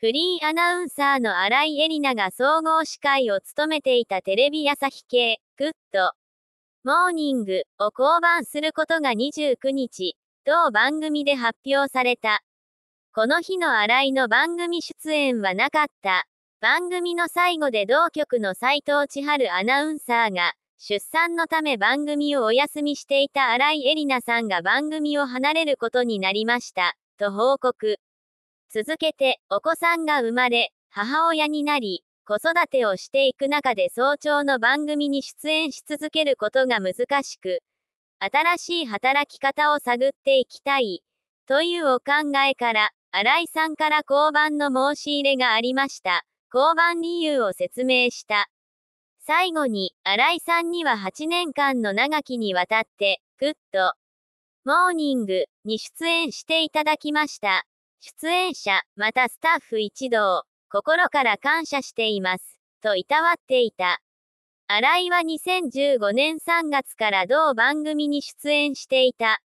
フリーアナウンサーの新井恵里奈が総合司会を務めていたテレビ朝日系、グッド、モーニングを降板することが29日、同番組で発表された。この日の新井の番組出演はなかった。番組の最後で同局の斎藤千春アナウンサーが、出産のため番組をお休みしていた新井恵里奈さんが番組を離れることになりました、と報告。続けてお子さんが生まれ、母親になり、子育てをしていく中で早朝の番組に出演し続けることが難しく、新しい働き方を探っていきたい、というお考えから、新井さんから交番の申し入れがありました。交番理由を説明した。最後に、新井さんには8年間の長きにわたって、グッド、モーニングに出演していただきました。出演者、またスタッフ一同、心から感謝しています、といたわっていた。新井は2015年3月から同番組に出演していた。